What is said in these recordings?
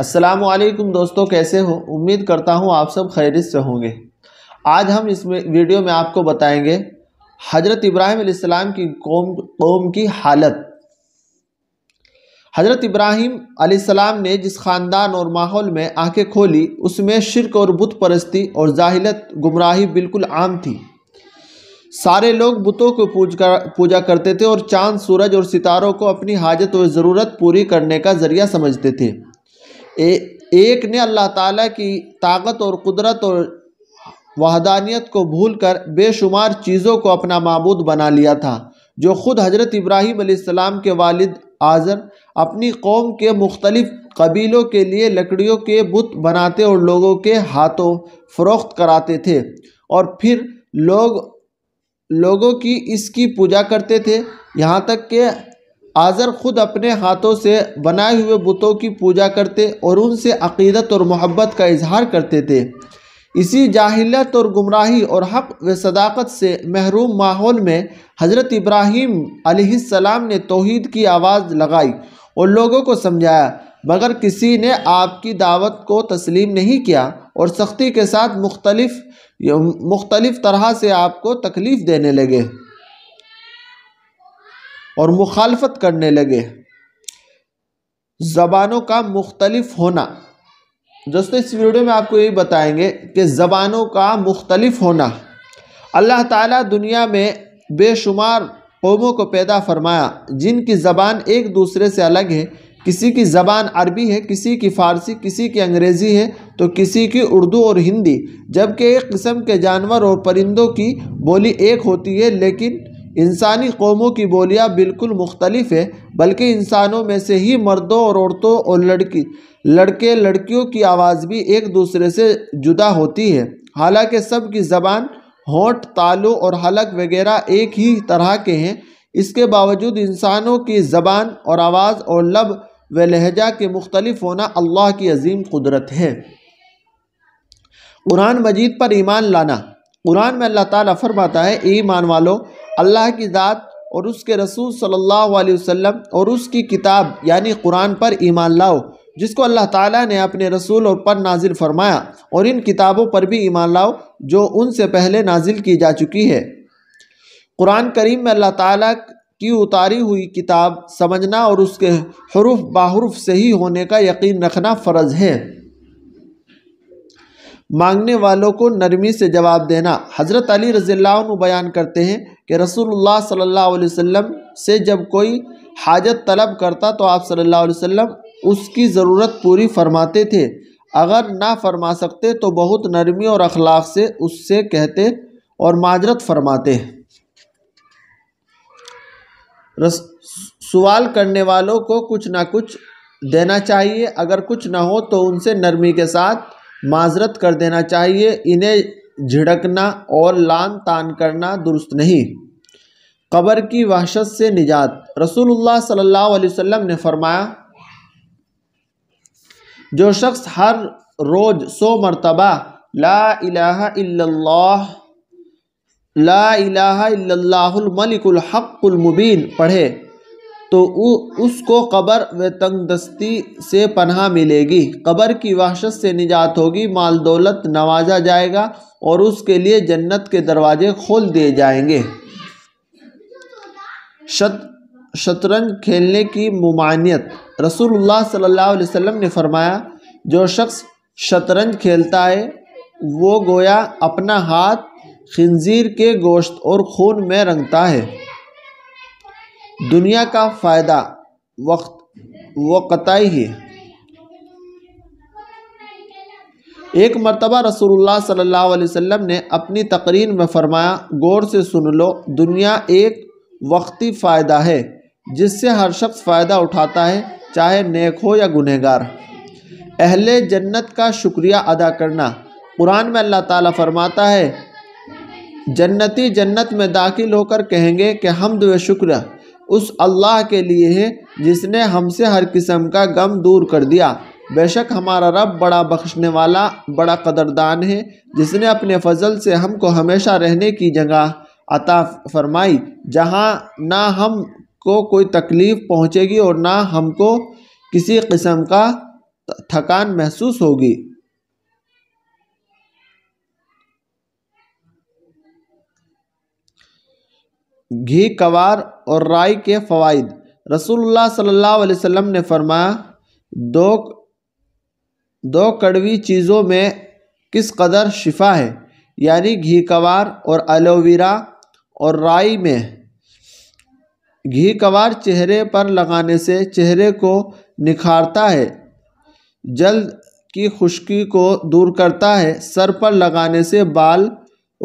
असलम दोस्तों कैसे हो उम्मीद करता हूँ आप सब खैरित से होंगे आज हम इस वीडियो में आपको बताएंगे हज़रत इब्राहिम की कौम कौम की हालत हज़रत इब्राहिम ने जिस ख़ानदान और माहौल में आंखें खोली उसमें शिरक और बुत परस्ती और जाहिलत गुमराही बिल्कुल आम थी सारे लोग बुतों को पूज कर पूजा करते थे और चांद सूरज और सितारों को अपनी हाजत और ज़रूरत पूरी करने का ज़रिया समझते थे ए, एक ने अल्लाह ताला की ताकत और कुदरत और वहदानियत को भूलकर बेशुमार चीज़ों को अपना मबूद बना लिया था जो ख़ुद हज़रत इब्राहीम अलैहिस्सलाम के वालिद आज़र अपनी कौम के मुख्तलिफ़ कबीलों के लिए लकड़ियों के बुत बनाते और लोगों के हाथों फ़रोख्त कराते थे और फिर लोग लोगों की इसकी पूजा करते थे यहाँ तक कि आज़र ख़ुद अपने हाथों से बनाए हुए बुतों की पूजा करते और उनसे अकीदत और मोहब्बत का इजहार करते थे इसी जाहिलत और गुमराही और हक व सदाकत से महरूम माहौल में हज़रत इब्राहीम सलाम ने तोहद की आवाज़ लगाई और लोगों को समझाया मगर किसी ने आपकी दावत को तस्लीम नहीं किया और सख्ती के साथ मुख्तलिफ मुख्तलिफ तरह से आपको तकलीफ़ देने लगे और मुखालफत करने लगे ज़बानों का मुख्तलफ होना दोस्तों इस वीडियो में आपको यही बताएंगे कि ज़बानों का मुख्तलफ होना अल्लाह ताला दुनिया में बेशुमार कौमों को पैदा फरमाया जिनकी ज़बान एक दूसरे से अलग है किसी की ज़बान अरबी है किसी की फ़ारसी किसी की अंग्रेज़ी है तो किसी की उर्दू और हिंदी जबकि एक किस्म के जानवर और परिंदों की बोली एक होती है लेकिन इंसानी कौमों की बोलियाँ बिल्कुल मुख्तलिफ है बल्कि इंसानों में से ही मर्दों और औरतों और लड़की लड़के लड़कियों की आवाज़ भी एक दूसरे से जुदा होती है हालांकि सब की ज़बान होंठ तालू और हलक वगैरह एक ही तरह के हैं इसके बावजूद इंसानों की ज़बान और आवाज़ और लब व लहजा के मुख्तलिफ होना अल्लाह की अजीम कुदरत है कुरान मजीद पर ईमान लाना कुरान में अल्लाह ताला फरमाता है ईमान वालों अल्लाह की ज़ात और उसके रसूल सल्लल्लाहु अलैहि वसल्लम और उसकी किताब यानी कुरान पर ईमान लाओ जिसको अल्लाह ताला ने अपने रसूल और पर नाजिल फरमाया और इन किताबों पर भी ईमान लाओ जो उनसे पहले नाजिल की जा चुकी है कुरान करीम में अल्लाह ताला की उतारी हुई किताब समझना और उसके हरूफ बाहरूफ सही होने का यकीन रखना फ़र्ज़ है मांगने वालों को नरमी से जवाब देना हज़रत अली रज़ील्ला बयान करते हैं कि रसूलुल्लाह सल्लल्लाहु अलैहि वसल्लम से जब कोई हाजत तलब करता तो आप सल्लल्लाहु अलैहि वसल्लम उसकी ज़रूरत पूरी फरमाते थे अगर ना फरमा सकते तो बहुत नरमी और अखलाक से उससे कहते और माजरत फरमाते सवाल करने वालों को कुछ ना कुछ देना चाहिए अगर कुछ ना हो तो उनसे नरमी के साथ माजरत कर देना चाहिए इन्हें झिड़कना और लान तान करना दुरुस्त नहीं कब्र की वहशत से निजात रसूलुल्लाह सल्लल्लाहु अलैहि वसल्लम ने फरमाया जो शख्स हर रोज़ सौ मरतबा ला इलाहा इल्लल्लाह ला इलाहा इल्लल्लाहुल मलिकुल हक़्क़ुल मुबीन पढ़े तो उ, उसको कब्र में तंगदस्ती से पनाह मिलेगी कब्र की वहशत से निजात होगी माल दौलत नवाजा जाएगा और उसके लिए जन्नत के दरवाजे खोल दिए जाएंगे शत शतरंज खेलने की ममानियत रसूलुल्लाह सल्लल्लाहु अलैहि वसल्लम ने फरमाया जो शख्स शतरंज खेलता है वो गोया अपना हाथ खंजीर के गोश्त और खून में रंगता है दुनिया का फ़ायदा वक्त व कतई है एक मरतबा रसूलुल्लाह सल्लल्लाहु अलैहि वसल्लम ने अपनी तकरीर में फरमाया गौर से सुन लो दुनिया एक वक्ती फ़ायदा है जिससे हर शख्स फ़ायदा उठाता है चाहे नेक हो या गुनहगार अहले जन्नत का शुक्रिया अदा करना कुरान में अल्लाह ताला फरमाता है जन्नती जन्नत में दाखिल होकर कहेंगे कि हमद व शुक्र उस अल्लाह के लिए है जिसने हमसे हर किस्म का गम दूर कर दिया बेशक हमारा रब बड़ा बख्शने वाला बड़ा कदरदान है जिसने अपने फजल से हमको हमेशा रहने की जगह अता फरमाई जहाँ ना हम को कोई तकलीफ़ पहुँचेगी और ना हमको किसी किस्म का थकान महसूस होगी घी कवार और राई के फ़वाद रसूलुल्लाह सल्लल्लाहु अलैहि वसल्लम ने फरमाया दो दो कड़वी चीज़ों में किस कदर शिफा है यानी घी कवार और एलोवेरा और राई में घी कवार चेहरे पर लगाने से चेहरे को निखारता है जल्द की खुश्की को दूर करता है सर पर लगाने से बाल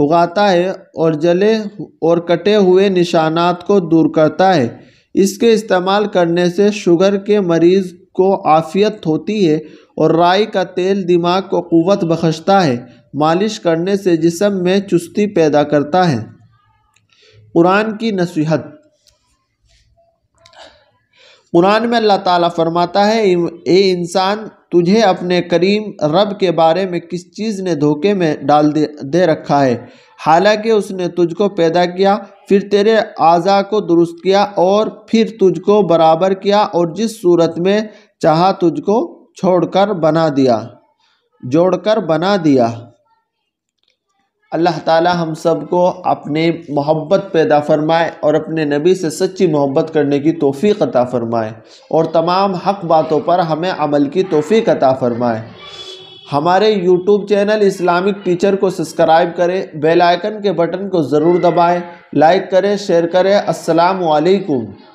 उगाता है और जले और कटे हुए निशानात को दूर करता है इसके इस्तेमाल करने से शुगर के मरीज़ को आफ़ियत होती है और राई का तेल दिमाग को क़वत बख्शता है मालिश करने से जिसम में चुस्ती पैदा करता है कुरान की नसीहत कुरान में अल्लाह ताला फरमाता है ए इंसान तुझे अपने करीम रब के बारे में किस चीज़ ने धोखे में डाल दे, दे रखा है हालांकि उसने तुझको पैदा किया फिर तेरे आज़ा को दुरुस्त किया और फिर तुझको बराबर किया और जिस सूरत में चाहा तुझको छोड़कर बना दिया जोड़कर बना दिया अल्लाह ताला हम सब को अपने मोहब्बत पैदा फरमाए और अपने नबी से सच्ची मोहब्बत करने की तोफ़ी अता फरमाए और तमाम हक बातों पर हमें अमल की तोफ़ी अता फरमाए हमारे यूट्यूब चैनल इस्लामिक टीचर को सब्सक्राइब करें बेल आइकन के बटन को ज़रूर दबाएं लाइक करें शेयर करें अस्सलाम वालेकुम